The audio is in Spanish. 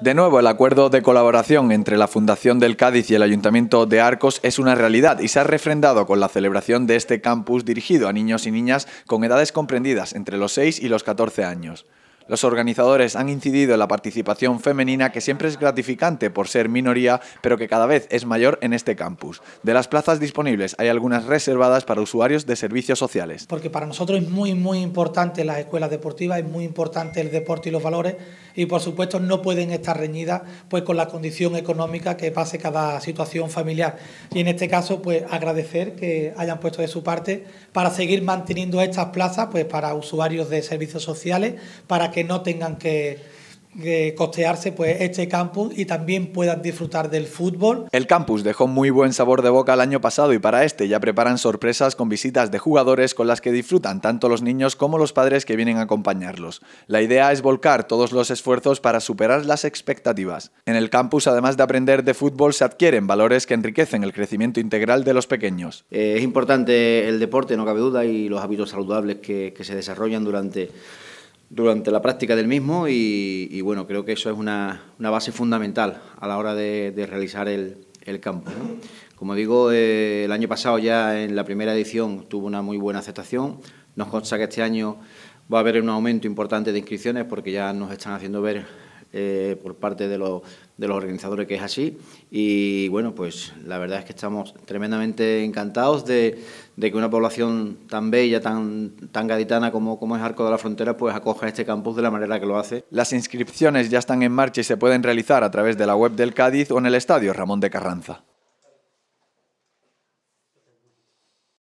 De nuevo, el acuerdo de colaboración entre la Fundación del Cádiz y el Ayuntamiento de Arcos es una realidad y se ha refrendado con la celebración de este campus dirigido a niños y niñas con edades comprendidas entre los 6 y los 14 años. Los organizadores han incidido en la participación femenina que siempre es gratificante por ser minoría, pero que cada vez es mayor en este campus. De las plazas disponibles hay algunas reservadas para usuarios de servicios sociales. Porque para nosotros es muy, muy importante las escuelas deportivas, es muy importante el deporte y los valores y por supuesto no pueden estar reñidas pues con la condición económica que pase cada situación familiar. Y en este caso pues agradecer que hayan puesto de su parte para seguir manteniendo estas plazas pues para usuarios de servicios sociales, para que que no tengan que, costearse pues este campus y también puedan disfrutar del fútbol. El campus dejó muy buen sabor de boca el año pasado y para este ya preparan sorpresas con visitas de jugadores con las que disfrutan tanto los niños como los padres que vienen a acompañarlos. La idea es volcar todos los esfuerzos para superar las expectativas. En el campus, además de aprender de fútbol, se adquieren valores que enriquecen el crecimiento integral de los pequeños. Eh, es importante el deporte, no cabe duda, y los hábitos saludables que, que se desarrollan durante durante la práctica del mismo y, bueno, creo que eso es una, base fundamental a la hora de, realizar el, campo. Como digo, eh, el año pasado ya en la primera edición tuvo una muy buena aceptación. Nos consta que este año va a haber un aumento importante de inscripciones porque ya nos están haciendo ver eh, por parte de los, organizadores que es así. Y bueno, pues la verdad es que estamos tremendamente encantados de, que una población tan bella, tan, gaditana como, como es Arco de la Frontera, pues acoja este campus de la manera que lo hace. Las inscripciones ya están en marcha y se pueden realizar a través de la web del Cádiz o en el estadio Ramón de Carranza.